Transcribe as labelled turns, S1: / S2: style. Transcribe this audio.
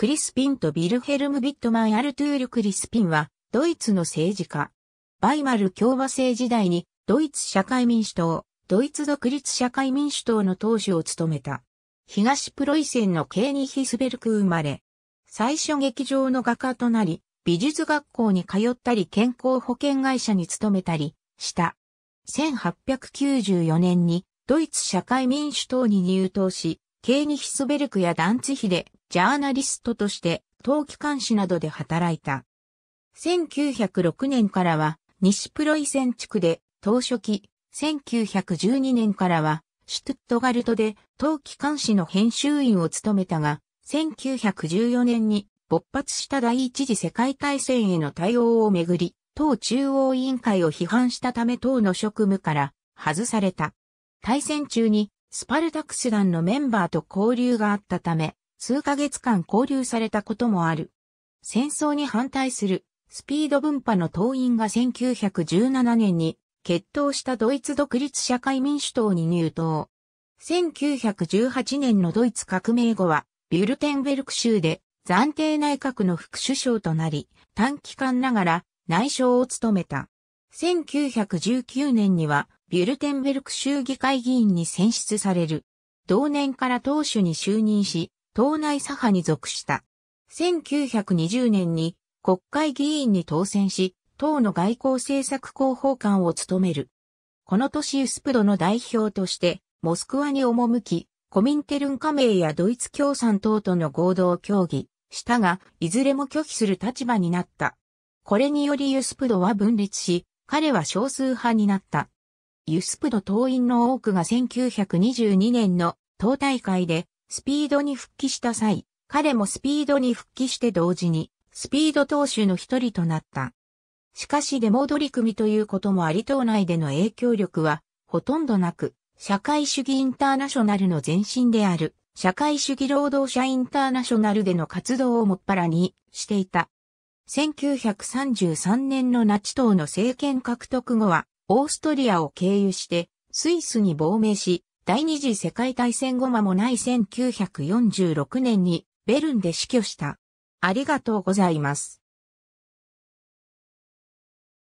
S1: クリスピンとビルヘルム・ビットマン・アルトゥール・クリスピンは、ドイツの政治家。バイマル共和制時代に、ドイツ社会民主党、ドイツ独立社会民主党の党首を務めた。東プロイセンのケーニヒスベルク生まれ。最初劇場の画家となり、美術学校に通ったり健康保険会社に勤めたりした。1894年にドイツ社会民主党に入党し、ケーニヒスベルクやダンツヒで、ジャーナリストとして、冬季監視などで働いた。1906年からは、西プロイセン地区で、当初期、1912年からは、シュトゥットガルトで、冬季監視の編集員を務めたが、1914年に、勃発した第一次世界大戦への対応をめぐり、党中央委員会を批判したため党の職務から外された。大戦中にスパルタクス団のメンバーと交流があったため、数ヶ月間交流されたこともある。戦争に反対するスピード分派の党員が1917年に決闘したドイツ独立社会民主党に入党。1918年のドイツ革命後はビュルテンベルク州で暫定内閣の副首相となり、短期間ながら内相を務めた。1919年にはビュルテンベルク州議会議員に選出される。同年から党首に就任し、党内左派に属した。1920年に国会議員に当選し、党の外交政策広報官を務める。この年ユスプドの代表として、モスクワに赴き、コミンテルン加盟やドイツ共産党との合同協議、したが、いずれも拒否する立場になった。これによりユスプドは分裂し、彼は少数派になった。ユスプド党員の多くが1922年の党大会でスピードに復帰した際、彼もスピードに復帰して同時にスピード党首の一人となった。しかしデモ取り組みということもあり党内での影響力はほとんどなく、社会主義インターナショナルの前身である社会主義労働者インターナショナルでの活動をもっぱらにしていた。1933年のナチ党の政権獲得後は、オーストリアを経由して、スイスに亡命し、第二次世界大戦後間もない1946年にベルンで死去した。ありがとうございます。